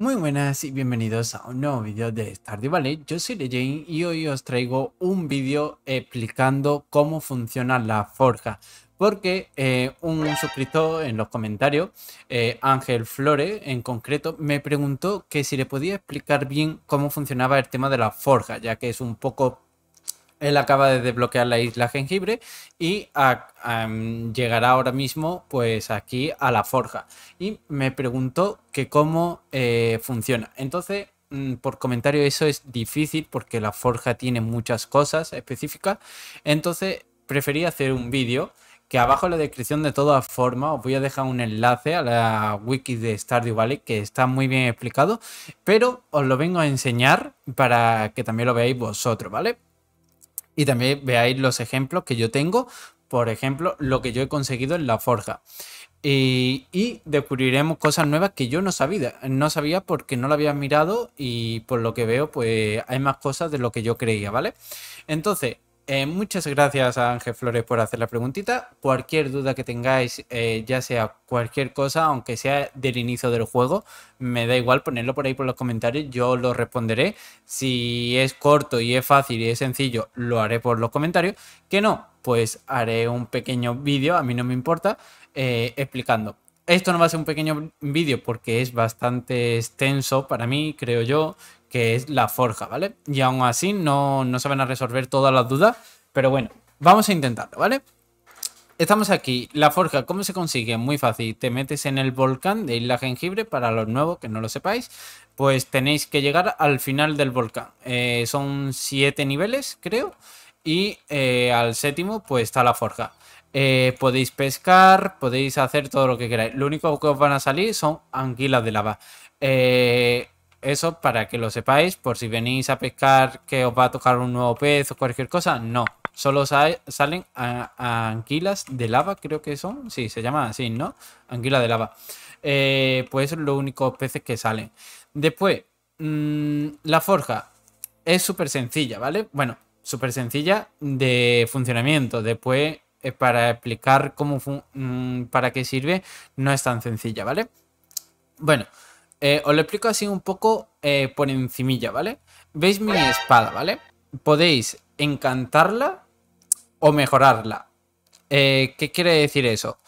Muy buenas y bienvenidos a un nuevo vídeo de Stardew Valley. Yo soy LeJane y hoy os traigo un vídeo explicando cómo funciona la forja. Porque eh, un suscriptor en los comentarios, eh, Ángel Flores en concreto, me preguntó que si le podía explicar bien cómo funcionaba el tema de la forja, ya que es un poco él acaba de desbloquear la isla Jengibre y mm, llegará ahora mismo pues aquí a la forja. Y me preguntó que cómo eh, funciona. Entonces, mm, por comentario, eso es difícil porque la forja tiene muchas cosas específicas. Entonces, preferí hacer un vídeo que abajo en la descripción de todas formas os voy a dejar un enlace a la wiki de Stardew Valley que está muy bien explicado, pero os lo vengo a enseñar para que también lo veáis vosotros, ¿vale? Y también veáis los ejemplos que yo tengo, por ejemplo, lo que yo he conseguido en la forja. Y, y, descubriremos cosas nuevas que yo no sabía, no sabía porque no lo había mirado y por lo que veo pues hay más cosas de lo que yo creía, ¿vale? Entonces, eh, muchas gracias a Ángel Flores por hacer la preguntita. Cualquier duda que tengáis, eh, ya sea cualquier cosa, aunque sea del inicio del juego, me da igual ponerlo por ahí por los comentarios, yo lo responderé. Si es corto y es fácil y es sencillo, lo haré por los comentarios. Que no, pues haré un pequeño vídeo, a mí no me importa, eh, explicando. Esto no va a ser un pequeño vídeo porque es bastante extenso para mí, creo yo que es la forja, ¿vale? Y aún así no, se van a resolver todas las dudas, pero bueno, vamos a intentarlo, ¿vale? Estamos aquí. La forja, ¿cómo se consigue? Muy fácil. Te metes en el volcán de Isla Jengibre. Para los nuevos que no lo sepáis, pues tenéis que llegar al final del volcán. Eh, son siete niveles, creo. Y eh, al séptimo, pues está la forja. Eh, podéis pescar, podéis hacer todo lo que queráis. Lo único que os van a salir son anguilas de lava. Eh, eso para que lo sepáis, por si venís a pescar que os va a tocar un nuevo pez o cualquier cosa, no. Solo salen a, anquilas de lava, creo que son. Sí, se llama así, ¿no? Anquila de lava. Eh, pues son los únicos peces que salen. Después, mm, la forja es súper sencilla, ¿vale? Bueno, súper sencilla de funcionamiento. Después, eh, para explicar cómo mm, para qué sirve, no es tan sencilla, ¿vale? Bueno, eh, os lo explico así un poco eh, por encimilla, ¿vale? Veis mi espada, ¿vale? Podéis encantarla o mejorarla. Eh, ¿Qué quiere decir eso?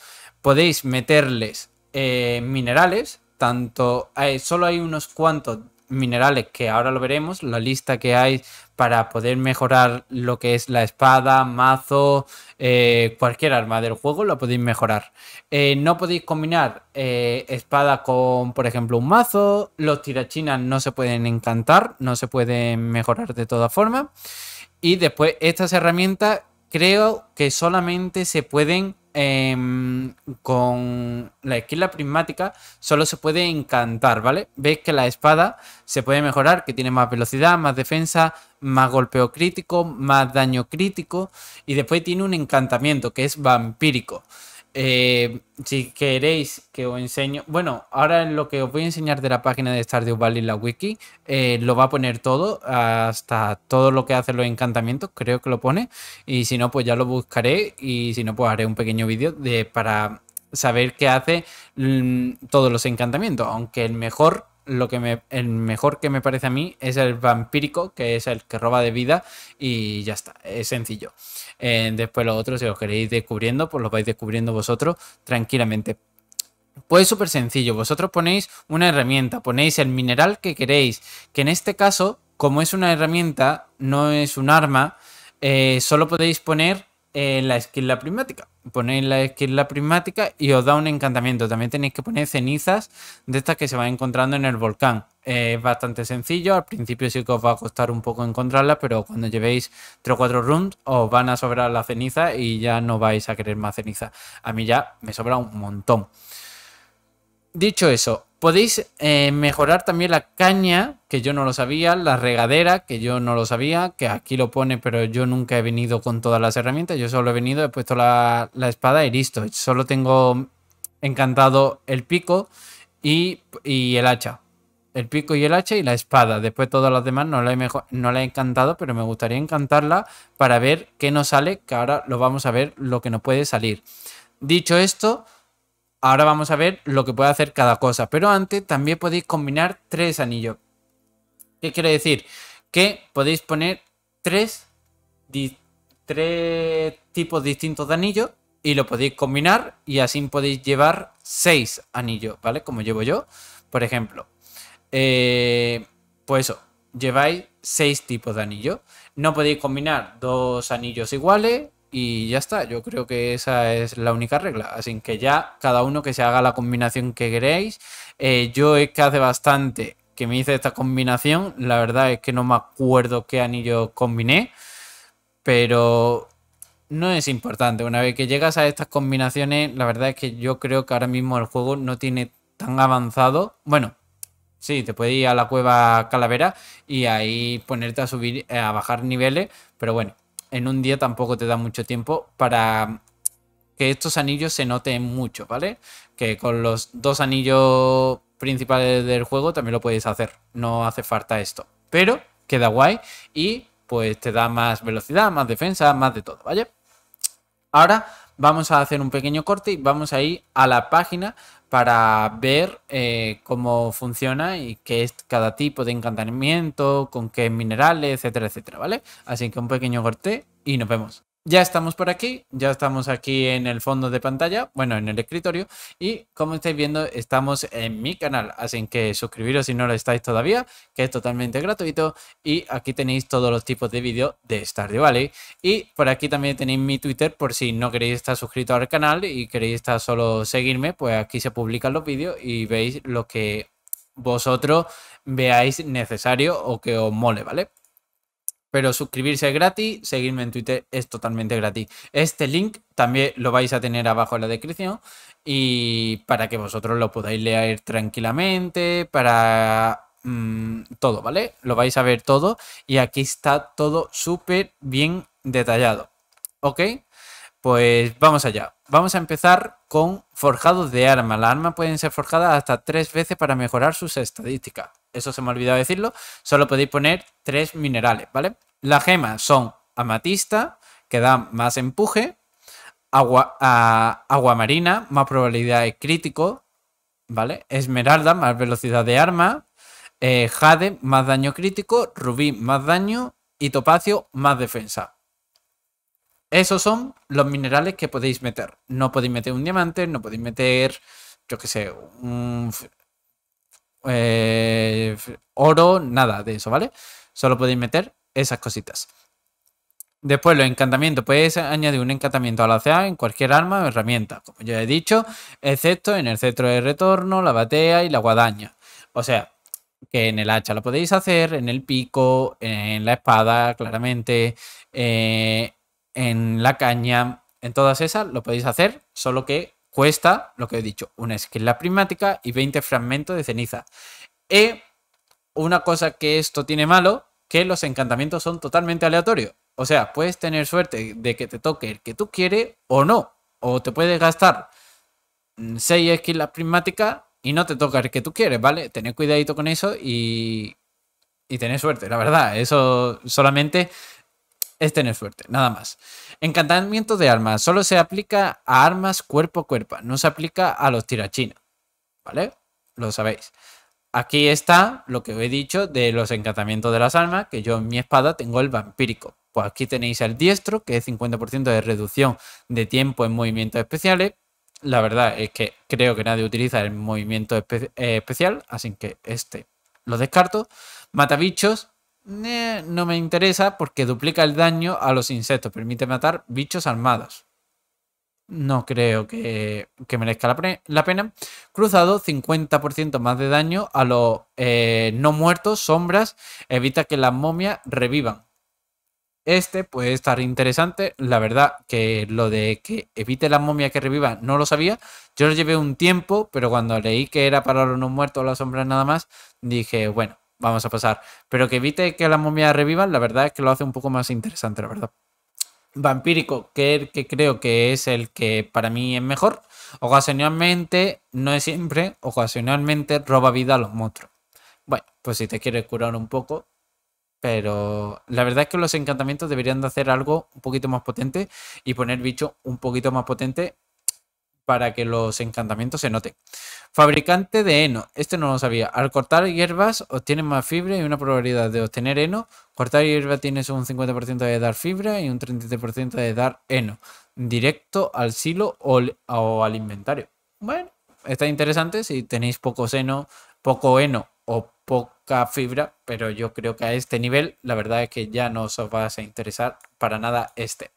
Podéis meterles minerales, tanto... solo hay unos cuantos minerales, que ahora lo veremos, la lista que hay para poder mejorar lo que es la espada, mazo, eh, cualquier arma del juego, lo podéis mejorar. Eh, no podéis combinar eh, espada con, por ejemplo, un mazo, los tirachinas no se pueden encantar, no se pueden mejorar de todas formas. Y después estas herramientas creo que solamente se pueden Em, con la esquila prismática solo se puede encantar, ¿vale? Veis que la espada se puede mejorar, que tiene más velocidad, más defensa, más golpeo crítico, más daño crítico y después tiene un encantamiento que es vampírico. Eh, si queréis que os enseño, bueno, ahora lo que os voy a enseñar de la página de Stardew Valley, la wiki, eh, lo va a poner todo, hasta todo lo que hacen los encantamientos, creo que lo pone, y si no, pues ya lo buscaré, y si no, pues haré un pequeño vídeo para saber qué hace mm, todos los encantamientos, aunque el mejor lo que me, el mejor que me parece a mí es el vampírico, que es el que roba de vida y ya está, es sencillo. Eh, después los otros si os queréis descubriendo, pues lo vais descubriendo vosotros tranquilamente. Pues súper sencillo, vosotros ponéis una herramienta, ponéis el mineral que queréis, que en este caso, como es una herramienta, no es un arma, eh, solo podéis poner en la esquila primática Ponéis la esquila primática y os da un encantamiento. También tenéis que poner cenizas de estas que se van encontrando en el volcán. es bastante sencillo. Al principio sí que os va a costar un poco encontrarlas, pero cuando llevéis 3 o 4 runs os van a sobrar las ceniza. y ya no vais a querer más ceniza. A mí ya me sobra un montón. Dicho eso, Podéis eh, mejorar también la caña, que yo no lo sabía, la regadera, que yo no lo sabía, que aquí lo pone, pero yo nunca he venido con todas las herramientas. Yo solo he venido, he puesto la, la espada y listo. Solo tengo encantado el pico y, y, el hacha. El pico y el hacha y la espada. Después todas las demás no la, he no la he encantado, pero me gustaría encantarla para ver qué nos sale, que ahora lo vamos a ver lo que nos puede salir. Dicho esto, Ahora vamos a ver lo que puede hacer cada cosa, pero antes también podéis combinar tres anillos. ¿Qué quiere decir? Que podéis poner tres, tipos distintos de anillos y lo podéis combinar y así podéis llevar seis anillos, ¿vale? Como llevo yo, por ejemplo. Eh, pues eso, lleváis seis tipos de anillos. No podéis combinar dos anillos iguales, y ya está. Yo creo que esa es la única regla. Así que ya cada uno que se haga la combinación que queréis. Eh, yo es que hace bastante que me hice esta combinación. La verdad es que no me acuerdo qué anillo combiné. Pero no es importante. Una vez que llegas a estas combinaciones, la verdad es que yo creo que ahora mismo el juego no tiene tan avanzado. Bueno, Sí, te puedes ir a la cueva Calavera y ahí ponerte a subir, a bajar niveles, pero bueno, en un día tampoco te da mucho tiempo para que estos anillos se noten mucho, ¿vale? Que con los dos anillos principales del juego también lo puedes hacer, no hace falta esto, pero queda guay y pues te da más velocidad, más defensa, más de todo, ¿vale? Ahora vamos a hacer un pequeño corte y vamos a ir a la página para ver eh, cómo funciona y qué es cada tipo de encantamiento, con qué minerales, etcétera, etcétera, ¿vale? Así que un pequeño corte y nos vemos. Ya estamos por aquí, ya estamos aquí en el fondo de pantalla, bueno, en el escritorio y como estáis viendo estamos en mi canal, así que suscribiros si no lo estáis todavía, que es totalmente gratuito y aquí tenéis todos los tipos de vídeos de Stardew Valley y por aquí también tenéis mi Twitter por si no queréis estar suscrito al canal y queréis estar solo seguirme, pues aquí se publican los vídeos y veis lo que vosotros veáis necesario o que os mole, ¿vale? Pero suscribirse es gratis, seguirme en Twitter es totalmente gratis. Este link también lo vais a tener abajo en la descripción y para que vosotros lo podáis leer tranquilamente, para mm, todo, ¿vale? Lo vais a ver todo y aquí está todo súper bien detallado. ¿Ok? Pues vamos allá. Vamos a empezar con forjados de arma. Las armas pueden ser forjadas hasta tres veces para mejorar sus estadísticas eso se me ha olvidado decirlo, solo podéis poner tres minerales, ¿vale? Las gemas son amatista, que da más empuje, agua, ah, agua marina, más probabilidad de crítico, ¿vale? Esmeralda, más velocidad de arma, eh, jade, más daño crítico, rubí, más daño y topacio, más defensa. Esos son los minerales que podéis meter. No podéis meter un diamante, no podéis meter, yo qué sé, un, eh, oro, nada de eso, ¿vale? Solo podéis meter esas cositas. Después, los encantamientos. Puedes añadir un encantamiento al CA en cualquier arma o herramienta, como ya he dicho, excepto en el centro de retorno, la batea y la guadaña. O sea, que en el hacha lo podéis hacer, en el pico, en la espada, claramente, eh, en la caña, en todas esas lo podéis hacer, solo que Cuesta, lo que he dicho, una esquila prismática y 20 fragmentos de ceniza. Y e, una cosa que esto tiene malo, que los encantamientos son totalmente aleatorios. O sea, puedes tener suerte de que te toque el que tú quieres o no. O te puedes gastar 6 mm, esquilas prismáticas y no te toca el que tú quieres, ¿vale? Tener cuidadito con eso y, y tener suerte, la verdad. Eso solamente es tener suerte, nada más. Encantamiento de armas solo se aplica a armas cuerpo a cuerpo, no se aplica a los tirachinas, ¿vale? Lo sabéis. Aquí está lo que os he dicho de los encantamientos de las armas, que yo en mi espada tengo el vampírico. Pues aquí tenéis el diestro, que es 50% de reducción de tiempo en movimientos especiales. La verdad es que creo que nadie utiliza el movimiento eh, especial, así que este lo descarto. Matabichos, no me interesa porque duplica el daño a los insectos, permite matar bichos armados. No creo que, merezca la, pena. Cruzado, 50% más de daño a los eh, no muertos, sombras, evita que las momias revivan. Este puede estar interesante. La verdad que lo de que evite las momias que revivan no lo sabía. Yo lo llevé un tiempo, pero cuando leí que era para los no muertos o las sombras nada más, dije, bueno, vamos a pasar. Pero que evite que las momias revivan, la verdad es que lo hace un poco más interesante, la verdad. Vampírico, que, que creo que es el que para mí es mejor. Ocasionalmente, no es siempre, ocasionalmente roba vida a los monstruos. Bueno, pues si te quieres curar un poco. Pero la verdad es que los encantamientos deberían de hacer algo un poquito más potente y poner bicho un poquito más potente para que los encantamientos se noten. Fabricante de heno. Este no lo sabía. Al cortar hierbas obtienes más fibra y una probabilidad de obtener heno. Cortar hierba tienes un 50% de dar fibra y un 33% de dar heno. Directo al silo o, al inventario. Bueno, está interesante si tenéis poco heno, poco heno o poca fibra, pero yo creo que a este nivel la verdad es que ya no os vas a interesar para nada este.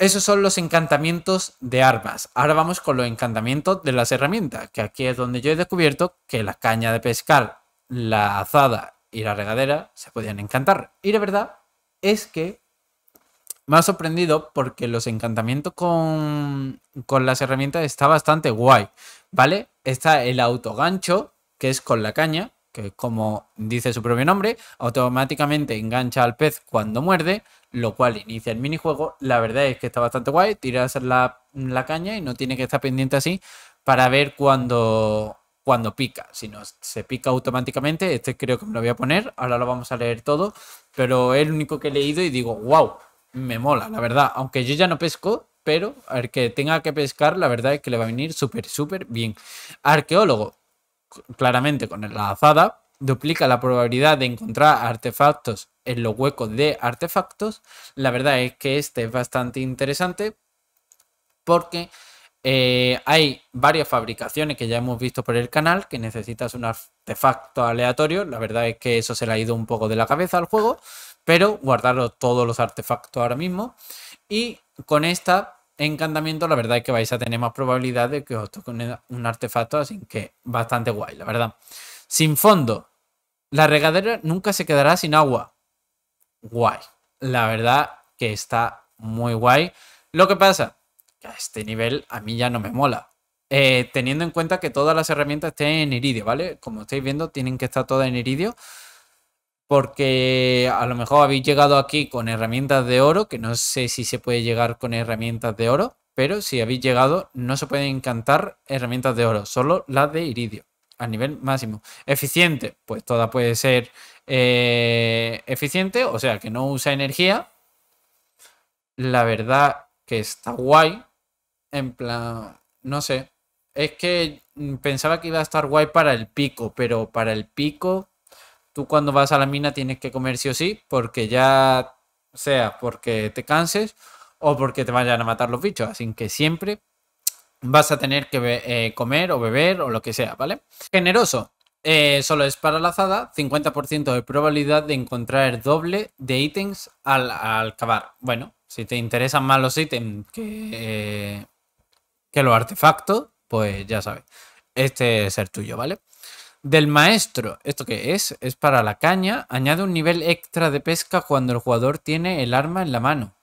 Esos son los encantamientos de armas. Ahora vamos con los encantamientos de las herramientas, que aquí es donde yo he descubierto que la caña de pescar, la azada y la regadera se podían encantar. Y la verdad es que me ha sorprendido porque los encantamientos con, las herramientas está bastante guay, ¿vale? Está el autogancho, que es con la caña, que como dice su propio nombre, automáticamente engancha al pez cuando muerde, lo cual inicia el minijuego. La verdad es que está bastante guay, Tira la, la caña y no tiene que estar pendiente así para ver cuando, cuando pica, si no se pica automáticamente, este creo que me lo voy a poner, ahora lo vamos a leer todo, pero es el único que he leído y digo, wow, me mola, la verdad, aunque yo ya no pesco, pero al que tenga que pescar, la verdad es que le va a venir súper, súper bien. Arqueólogo, claramente con la azada, duplica la probabilidad de encontrar artefactos en los huecos de artefactos. La verdad es que este es bastante interesante porque eh, hay varias fabricaciones que ya hemos visto por el canal que necesitas un artefacto aleatorio. La verdad es que eso se le ha ido un poco de la cabeza al juego, pero guardaros todos los artefactos ahora mismo. Y con esta encantamiento, la verdad es que vais a tener más probabilidad de que os toque un, artefacto, así que bastante guay, la verdad. Sin fondo, la regadera nunca se quedará sin agua. Guay, la verdad que está muy guay. Lo que pasa, que a este nivel a mí ya no me mola. Eh, teniendo en cuenta que todas las herramientas estén en iridio, ¿vale? Como estáis viendo, tienen que estar todas en iridio porque a lo mejor habéis llegado aquí con herramientas de oro, que no sé si se puede llegar con herramientas de oro, pero si habéis llegado no se pueden encantar herramientas de oro, solo las de iridio, a nivel máximo. Eficiente, pues toda puede ser eh, eficiente, o sea que no usa energía. La verdad que está guay, en plan, no sé, es que pensaba que iba a estar guay para el pico, pero para el pico tú cuando vas a la mina tienes que comer sí o sí, porque ya sea porque te canses o porque te vayan a matar los bichos. Así que siempre vas a tener que eh, comer o beber o lo que sea, ¿vale? Generoso. Eh, solo es para la azada, 50% de probabilidad de encontrar el doble de ítems al, al cavar. Bueno, si te interesan más los ítems que, eh, que los artefactos, pues ya sabes. Este es el tuyo, ¿vale? del maestro. ¿Esto qué es? Es para la caña. Añade un nivel extra de pesca cuando el jugador tiene el arma en la mano.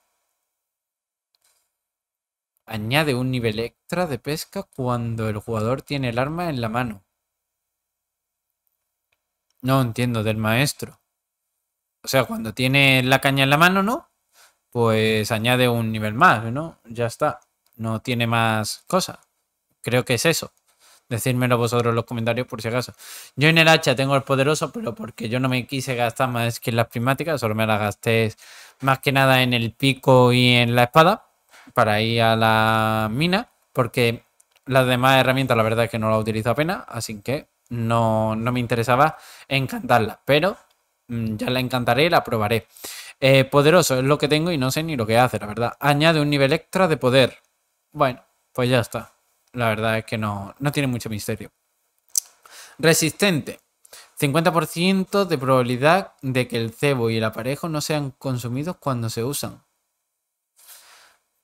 Añade un nivel extra de pesca cuando el jugador tiene el arma en la mano. No entiendo, del maestro. O sea, cuando tiene la caña en la mano, ¿no? Pues añade un nivel más, ¿no? Ya está. No tiene más cosa. Creo que es eso. Decídmelo vosotros en los comentarios por si acaso. Yo en el hacha tengo el poderoso, pero porque yo no me quise gastar más que en las prismáticas, solo me las gasté más que nada en el pico y en la espada para ir a la mina, porque las demás herramientas la verdad es que no las utilizo apenas, así que no, no me interesaba encantarlas, pero mm, ya la encantaré y la probaré. Eh, poderoso es lo que tengo y no sé ni lo que hace, la verdad. Añade un nivel extra de poder. Bueno, pues ya está la verdad es que no, tiene mucho misterio. Resistente. 50% de probabilidad de que el cebo y el aparejo no sean consumidos cuando se usan.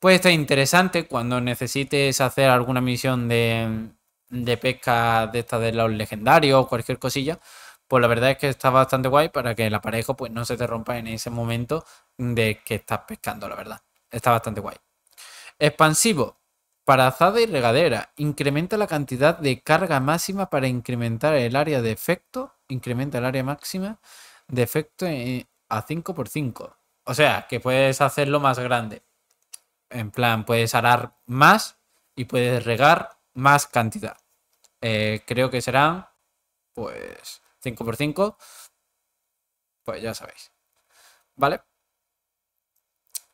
Pues estar interesante cuando necesites hacer alguna misión de, pesca de esta de los legendarios o cualquier cosilla. Pues la verdad es que está bastante guay para que el aparejo pues, no se te rompa en ese momento de que estás pescando, la verdad. Está bastante guay. Expansivo. Para azada y regadera, incrementa la cantidad de carga máxima para incrementar el área de efecto. Incrementa el área máxima de efecto eh, a 5x5. O sea, que puedes hacerlo más grande. En plan, puedes arar más y puedes regar más cantidad. Eh, creo que serán, pues, 5x5. Pues ya sabéis. ¿Vale?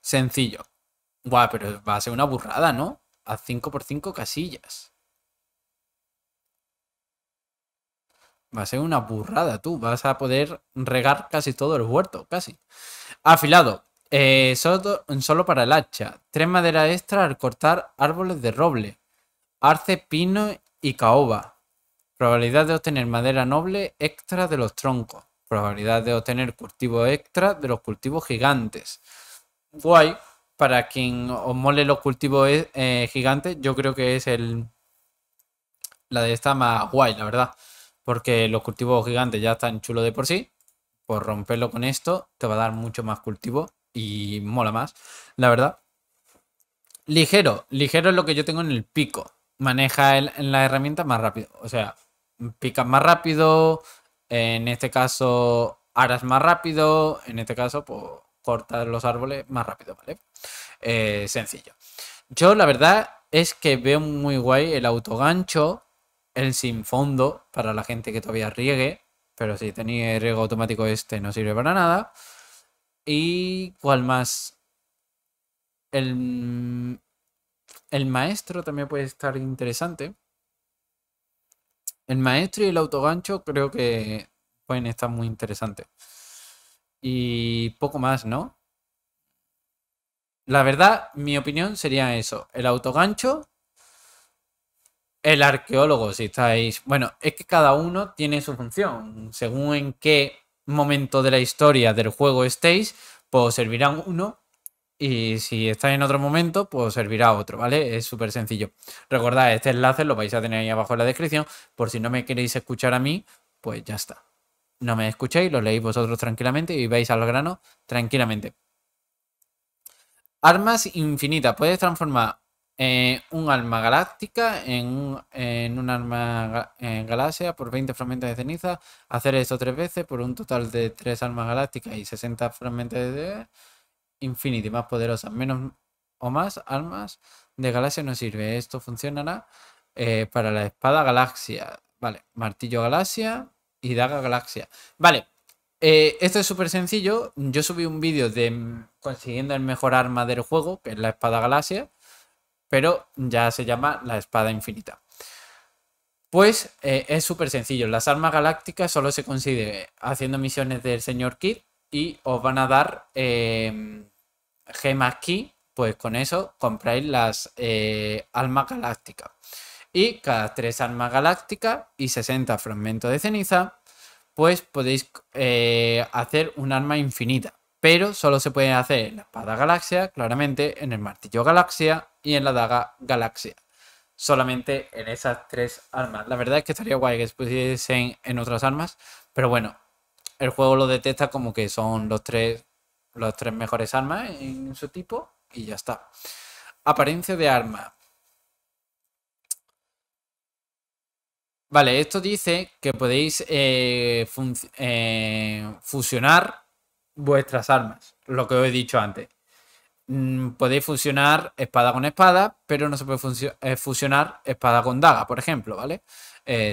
Sencillo. Guau, pero va a ser una burrada, ¿no? a 5 por 5 casillas. Va a ser una burrada, tú. Vas a poder regar casi todo el huerto, casi. Afilado. Eh, solo, solo, para el hacha. Tres madera extra al cortar árboles de roble. Arce, pino y caoba. Probabilidad de obtener madera noble extra de los troncos. Probabilidad de obtener cultivo extra de los cultivos gigantes. Guay para quien os mole los cultivos e, eh, gigantes, yo creo que es el la de esta más guay, la verdad. Porque los cultivos gigantes ya están chulos de por sí. Por romperlo con esto, te va a dar mucho más cultivo y mola más, la verdad. Ligero, ligero es lo que yo tengo en el pico. Maneja en la herramienta más rápido. O sea, picas más rápido. En este caso, aras más rápido. En este caso, pues Cortar los árboles más rápido, ¿vale? Eh, sencillo. Yo la verdad es que veo muy guay el autogancho, el sin fondo, para la gente que todavía riegue, pero si tenéis riego automático este no sirve para nada. ¿Y cuál más? El, el maestro también puede estar interesante. El maestro y el autogancho creo que pueden estar muy interesantes y poco más, ¿no? La verdad, mi opinión sería eso. El autogancho, el arqueólogo, si estáis... Bueno, es que cada uno tiene su función. Según en qué momento de la historia del juego estéis, pues servirá uno. Y si estáis en otro momento, pues servirá otro, ¿vale? Es súper sencillo. Recordad, este enlace lo vais a tener ahí abajo en la descripción. Por si no me queréis escuchar a mí, pues ya está no me escuchéis, lo leéis vosotros tranquilamente y veis al grano tranquilamente. Armas infinitas. Puedes transformar eh, un arma galáctica en un, arma en galaxia por 20 fragmentos de ceniza. Hacer esto tres veces por un total de tres armas galácticas y 60 fragmentos de infinity más poderosas. Menos o más armas de galaxia no sirve. Esto funcionará eh, para la espada galaxia. Vale, martillo galaxia, y Daga Galaxia. Vale, eh, esto es súper sencillo. Yo subí un vídeo de consiguiendo el mejor arma del juego, que es la espada Galaxia, pero ya se llama la espada infinita. Pues eh, es súper sencillo. Las armas galácticas solo se consigue haciendo misiones del señor kit y os van a dar eh, gemas aquí Pues con eso compráis las almas galácticas y cada tres armas galácticas y 60 fragmentos de ceniza, pues podéis eh, hacer un arma infinita. Pero solo se puede hacer en la espada galaxia, claramente, en el martillo galaxia y en la daga galaxia. Solamente en esas tres armas. La verdad es que estaría guay que se pusiesen en otras armas. Pero bueno, el juego lo detecta como que son los tres, los tres mejores armas en su tipo. Y ya está. Apariencia de arma. Vale, esto dice que podéis eh, eh, fusionar vuestras armas, lo que os he dicho antes. Mm, podéis fusionar espada con espada, pero no se puede eh, fusionar espada con daga, por ejemplo, ¿vale?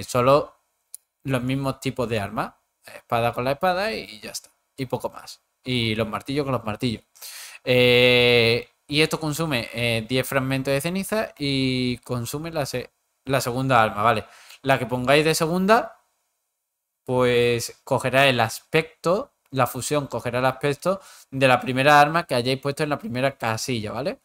solo los mismos tipos de armas, espada con la espada y ya está, y poco más. Y los martillos con los martillos. y esto consume 10 fragmentos de ceniza y consume la, la segunda arma, ¿vale? la que pongáis de segunda, pues cogerá el aspecto, la fusión cogerá el aspecto de la primera arma que hayáis puesto en la primera casilla, ¿vale?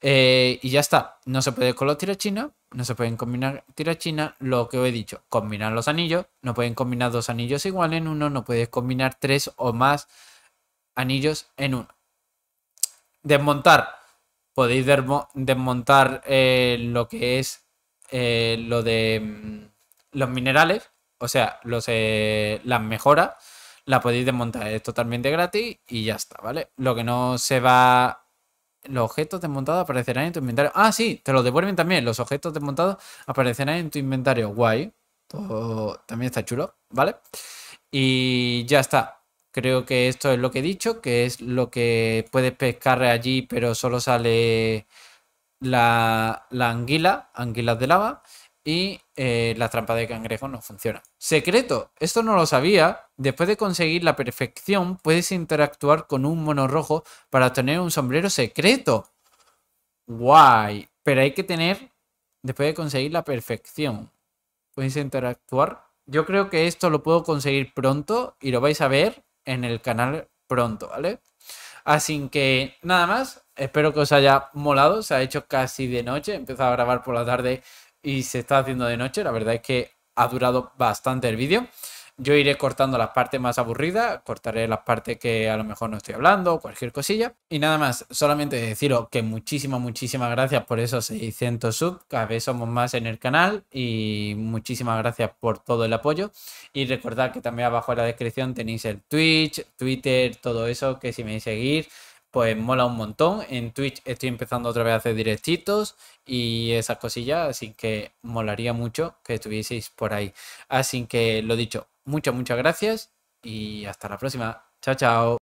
Eh, y ya está, no se puede con los tirachinas, no se pueden combinar tirachinas, lo que os he dicho, combinar los anillos, no pueden combinar dos anillos iguales en uno, no puedes combinar tres o más anillos en uno. Desmontar, podéis desmontar eh, lo que es eh, lo de mm, los minerales, o sea, los, eh, las mejoras, la podéis desmontar, es totalmente gratis y ya está, ¿vale? Lo que no se va... Los objetos desmontados aparecerán en tu inventario. Ah, sí, te los devuelven también. Los objetos desmontados aparecerán en tu inventario. Guay. También está chulo, ¿vale? Y ya está. Creo que esto es lo que he dicho, que es lo que puedes pescar allí, pero solo sale la, la anguila, anguilas de lava y eh, la trampa de cangrejo no funciona. Secreto, esto no lo sabía. Después de conseguir la perfección, puedes interactuar con un mono rojo para obtener un sombrero secreto. Guay, pero hay que tener, después de conseguir la perfección, puedes interactuar. Yo creo que esto lo puedo conseguir pronto y lo vais a ver en el canal pronto, ¿vale? Así que nada más, Espero que os haya molado. Se ha hecho casi de noche. empezó a grabar por la tarde y se está haciendo de noche. La verdad es que ha durado bastante el vídeo. Yo iré cortando las partes más aburridas, cortaré las partes que a lo mejor no estoy hablando, cualquier cosilla. Y nada más, solamente deciros que muchísimas, muchísimas gracias por esos 600 subs, cada vez somos más en el canal y muchísimas gracias por todo el apoyo. Y recordad que también abajo en la descripción tenéis el Twitch, Twitter, todo eso, que si me seguís pues mola un montón. En Twitch estoy empezando otra vez a hacer directitos y esas cosillas, así que molaría mucho que estuvieseis por ahí. Así que lo dicho, muchas, muchas gracias y hasta la próxima. Chao, chao.